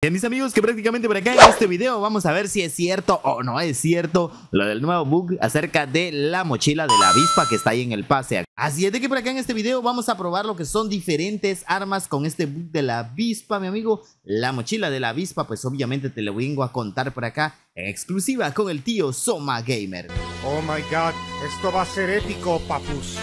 Bien, mis amigos, que prácticamente por acá en este video vamos a ver si es cierto o no es cierto lo del nuevo bug acerca de la mochila de la avispa que está ahí en el pase. Así es de que por acá en este video vamos a probar lo que son diferentes armas con este bug de la avispa, mi amigo. La mochila de la avispa, pues obviamente te lo vengo a contar por acá en exclusiva con el tío Soma Gamer. Oh my god, esto va a ser épico, papus.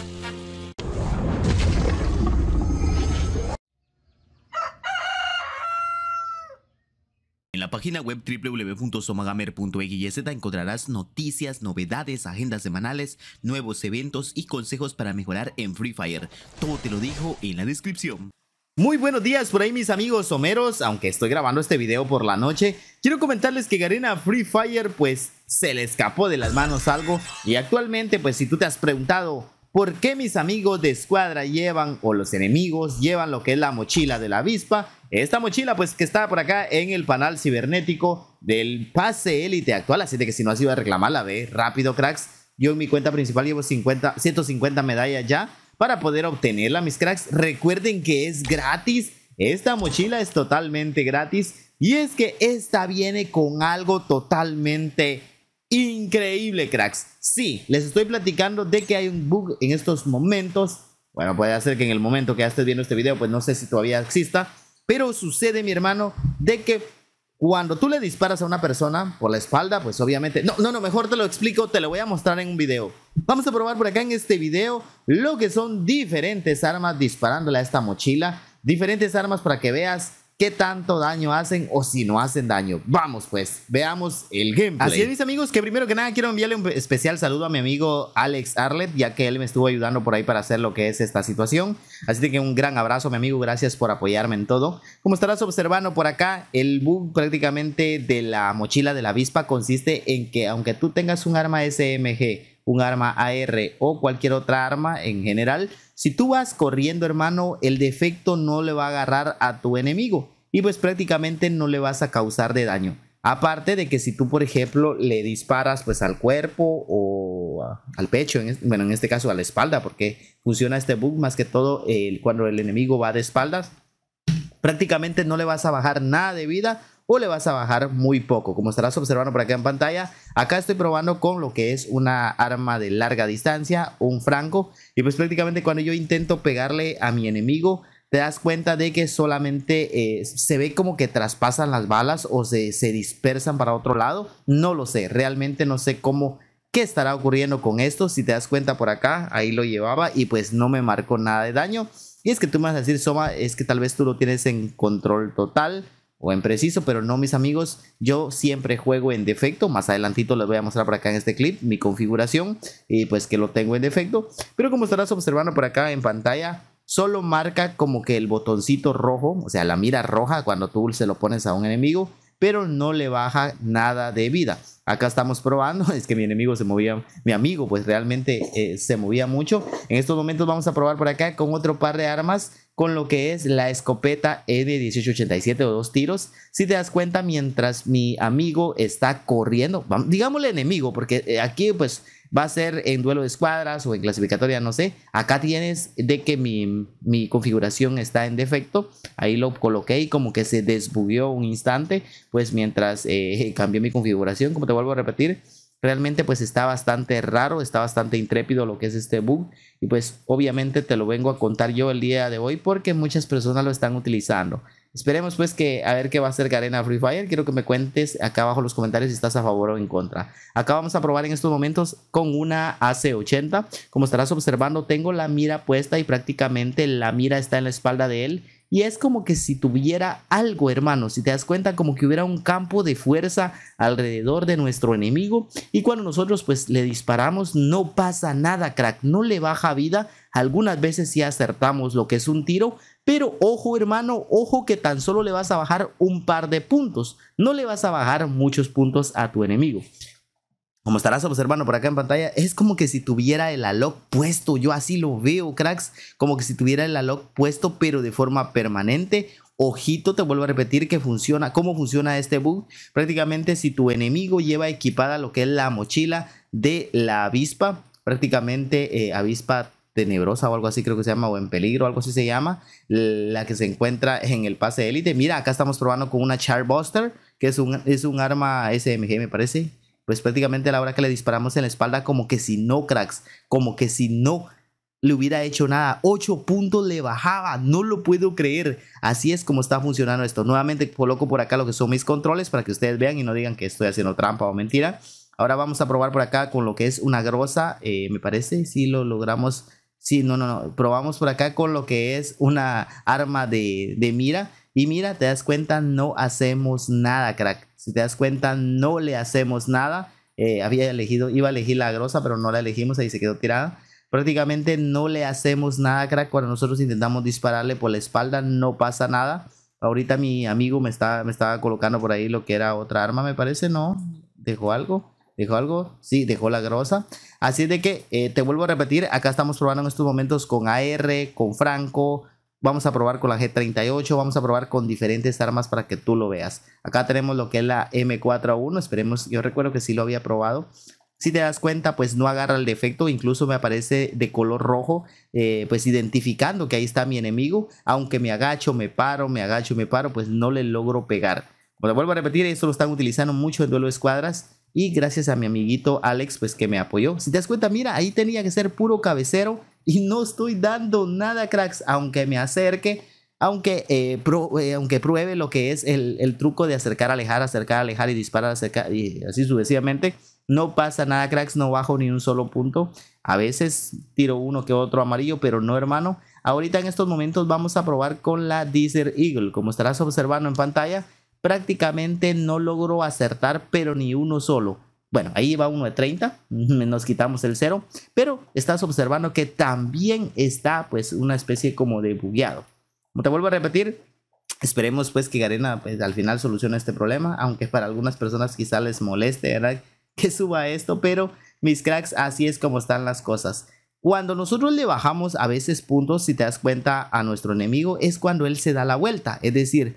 página web www.somagamer.xyz encontrarás noticias, novedades, agendas semanales, nuevos eventos y consejos para mejorar en Free Fire. Todo te lo dijo en la descripción. Muy buenos días por ahí mis amigos someros, aunque estoy grabando este video por la noche, quiero comentarles que Garena Free Fire pues se le escapó de las manos algo y actualmente pues si tú te has preguntado ¿Por qué mis amigos de escuadra llevan o los enemigos llevan lo que es la mochila de la avispa? Esta mochila pues que está por acá en el panel cibernético del pase élite actual, así que si no has ido a reclamarla, ve rápido cracks. Yo en mi cuenta principal llevo 50, 150 medallas ya para poder obtenerla, mis cracks. Recuerden que es gratis. Esta mochila es totalmente gratis. Y es que esta viene con algo totalmente Increíble, cracks. Sí, les estoy platicando de que hay un bug en estos momentos. Bueno, puede ser que en el momento que ya estés viendo este video, pues no sé si todavía exista. Pero sucede, mi hermano, de que cuando tú le disparas a una persona por la espalda, pues obviamente... No, no, no, mejor te lo explico, te lo voy a mostrar en un video. Vamos a probar por acá en este video lo que son diferentes armas disparándole a esta mochila. Diferentes armas para que veas qué tanto daño hacen o si no hacen daño. Vamos pues, veamos el gameplay. Así es mis amigos, que primero que nada quiero enviarle un especial saludo a mi amigo Alex Arlet, ya que él me estuvo ayudando por ahí para hacer lo que es esta situación. Así que un gran abrazo mi amigo, gracias por apoyarme en todo. Como estarás observando por acá, el bug prácticamente de la mochila de la avispa consiste en que aunque tú tengas un arma SMG, un arma AR o cualquier otra arma en general, si tú vas corriendo, hermano, el defecto no le va a agarrar a tu enemigo y pues prácticamente no le vas a causar de daño. Aparte de que si tú, por ejemplo, le disparas pues al cuerpo o al pecho, en bueno, en este caso a la espalda, porque funciona este bug más que todo cuando el enemigo va de espaldas, prácticamente no le vas a bajar nada de vida o le vas a bajar muy poco. Como estarás observando por acá en pantalla, acá estoy probando con lo que es una arma de larga distancia, un franco. Y pues prácticamente cuando yo intento pegarle a mi enemigo, te das cuenta de que solamente eh, se ve como que traspasan las balas o se, dispersan para otro lado. No lo sé, realmente no sé cómo ¿Qué estará ocurriendo con esto? Si te das cuenta por acá, ahí lo llevaba y pues no me marcó nada de daño. Y es que tú me vas a decir, Soma, es que tal vez tú lo tienes en control total o en preciso, pero no mis amigos, yo siempre juego en defecto, más adelantito les voy a mostrar por acá en este clip mi configuración y pues que lo tengo en defecto, pero como estarás observando por acá en pantalla, solo marca como que el botoncito rojo, o sea la mira roja cuando tú se lo pones a un enemigo, pero no le baja nada de vida. Acá estamos probando, es que mi enemigo se movía, mi amigo pues realmente eh, se movía mucho. En estos momentos vamos a probar por acá con otro par de armas, con lo que es la escopeta e n 1887 o dos tiros. Si te das cuenta, mientras mi amigo está corriendo, digámosle enemigo, porque eh, aquí pues va a ser en duelo de escuadras o en clasificatoria, no sé. Acá tienes de que mi, configuración está en defecto. Ahí lo coloqué y como que se desbugueó un instante, pues mientras eh, cambié mi configuración, como te vuelvo a repetir. Realmente pues está bastante raro, está bastante intrépido lo que es este bug y pues obviamente te lo vengo a contar yo el día de hoy porque muchas personas lo están utilizando. Esperemos pues que a ver qué va a hacer Garena Free Fire. Quiero que me cuentes acá abajo en los comentarios si estás a favor o en contra. Acá vamos a probar en estos momentos con una AC80. Como estarás observando, tengo la mira puesta y prácticamente la mira está en la espalda de él y es como que si tuviera algo, hermano, si te das cuenta, como que hubiera un campo de fuerza alrededor de nuestro enemigo. Y cuando nosotros pues le disparamos, no pasa nada, crack, no le baja vida. Algunas veces sí acertamos lo que es un tiro, pero ojo hermano, ojo que tan solo le vas a bajar un par de puntos, no le vas a bajar muchos puntos a tu enemigo. Como estarás observando por acá en pantalla, es como que si tuviera el aloc puesto. Yo así lo veo, cracks. Como que si tuviera el aloc puesto, pero de forma permanente. Ojito, te vuelvo a repetir que funciona. ¿Cómo funciona este bug? Prácticamente si tu enemigo lleva equipada lo que es la mochila de la avispa. Prácticamente eh, avispa tenebrosa o algo así creo que se llama, o en peligro, algo así se llama, la que se encuentra en el pase élite. Mira, acá estamos probando con una Charbuster, que es un, es un arma SMG me parece, pues prácticamente a la hora que le disparamos en la espalda, como que si no, cracks, como que si no le hubiera hecho nada. ocho puntos le bajaba, no lo puedo creer. Así es como está funcionando esto. Nuevamente coloco por acá lo que son mis controles para que ustedes vean y no digan que estoy haciendo trampa o mentira. Ahora vamos a probar por acá con lo que es una grosa, eh, me parece, si lo logramos. Sí, no, no, no. Probamos por acá con lo que es una arma de, de mira. Y mira, te das cuenta, no hacemos nada, crack. Si te das cuenta, no le hacemos nada. Eh, había elegido, iba a elegir la grosa, pero no la elegimos, ahí se quedó tirada. Prácticamente no le hacemos nada, crack. Cuando nosotros intentamos dispararle por la espalda, no pasa nada. Ahorita mi amigo me, está, me estaba colocando por ahí lo que era otra arma, me parece, ¿no? ¿Dejó algo? ¿Dejó algo? Sí, dejó la grosa. Así de que eh, te vuelvo a repetir, acá estamos probando en estos momentos con AR, con Franco, Vamos a probar con la G38, vamos a probar con diferentes armas para que tú lo veas. Acá tenemos lo que es la M4A1, esperemos, yo recuerdo que sí lo había probado. Si te das cuenta, pues no agarra el defecto, incluso me aparece de color rojo, eh, pues identificando que ahí está mi enemigo. Aunque me agacho, me paro, me agacho, me paro, pues no le logro pegar. Bueno, vuelvo a repetir, esto lo están utilizando mucho en duelo de escuadras. Y gracias a mi amiguito Alex, pues que me apoyó. Si te das cuenta, mira, ahí tenía que ser puro cabecero y no estoy dando nada, cracks, aunque me acerque, aunque, eh, eh, aunque pruebe lo que es el, truco de acercar, alejar, acercar, alejar y disparar, acercar, y así sucesivamente. No pasa nada, cracks, no bajo ni un solo punto. A veces tiro uno que otro amarillo, pero no, hermano. Ahorita en estos momentos vamos a probar con la Deezer Eagle. Como estarás observando en pantalla, prácticamente no logro acertar, pero ni uno solo. Bueno, ahí va uno de 30, nos quitamos el cero, pero estás observando que también está pues una especie como de bugueado. Como te vuelvo a repetir, esperemos pues que Garena pues, al final solucione este problema, aunque para algunas personas quizá les moleste, ¿verdad? Que suba esto, pero mis cracks, así es como están las cosas. Cuando nosotros le bajamos a veces puntos, si te das cuenta, a nuestro enemigo, es cuando él se da la vuelta. Es decir,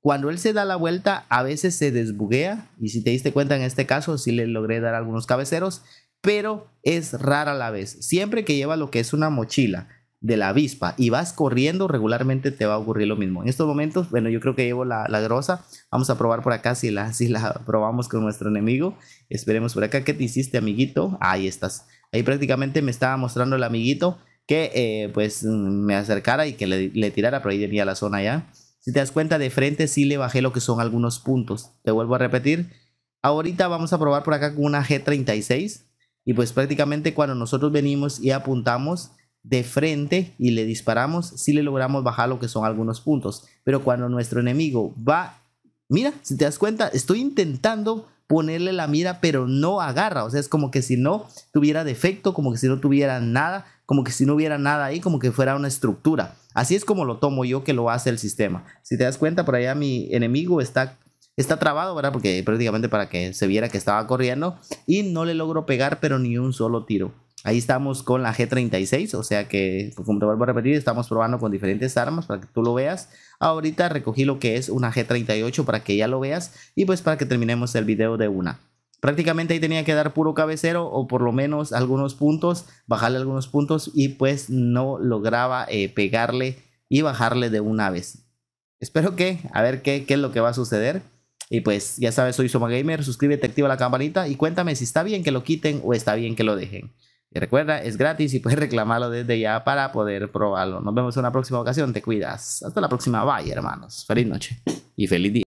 cuando él se da la vuelta, a veces se desbuguea, y si te diste cuenta en este caso, sí le logré dar algunos cabeceros, pero es rara la vez. Siempre que lleva lo que es una mochila de la avispa y vas corriendo, regularmente te va a ocurrir lo mismo. En estos momentos, bueno, yo creo que llevo la, la grosa. Vamos a probar por acá si la, si la probamos con nuestro enemigo. Esperemos por acá. ¿Qué te hiciste, amiguito? Ahí estás. Ahí prácticamente me estaba mostrando el amiguito que eh, pues me acercara y que le, tirara, pero ahí tenía la zona ya. Si te das cuenta, de frente sí le bajé lo que son algunos puntos. Te vuelvo a repetir. Ahorita vamos a probar por acá con una G36. Y pues prácticamente cuando nosotros venimos y apuntamos de frente y le disparamos, sí le logramos bajar lo que son algunos puntos. Pero cuando nuestro enemigo va... Mira, si te das cuenta, estoy intentando ponerle la mira, pero no agarra. O sea, es como que si no tuviera defecto, como que si no tuviera nada, como que si no hubiera nada ahí, como que fuera una estructura. Así es como lo tomo yo que lo hace el sistema. Si te das cuenta, por allá mi enemigo está, está trabado, ¿verdad? Porque prácticamente para que se viera que estaba corriendo y no le logro pegar, pero ni un solo tiro. Ahí estamos con la G36, o sea que, pues, como te vuelvo a repetir, estamos probando con diferentes armas para que tú lo veas. Ahorita recogí lo que es una G38 para que ya lo veas y pues para que terminemos el video de una. Prácticamente ahí tenía que dar puro cabecero o por lo menos algunos puntos, bajarle algunos puntos y pues no lograba eh, pegarle y bajarle de una vez. Espero que, a ver qué, qué es lo que va a suceder. Y pues ya sabes, soy Soma Gamer, suscríbete, activa la campanita y cuéntame si está bien que lo quiten o está bien que lo dejen. Y recuerda, es gratis y puedes reclamarlo desde ya para poder probarlo. Nos vemos en una próxima ocasión. Te cuidas. Hasta la próxima. Bye, hermanos. Feliz noche y feliz día.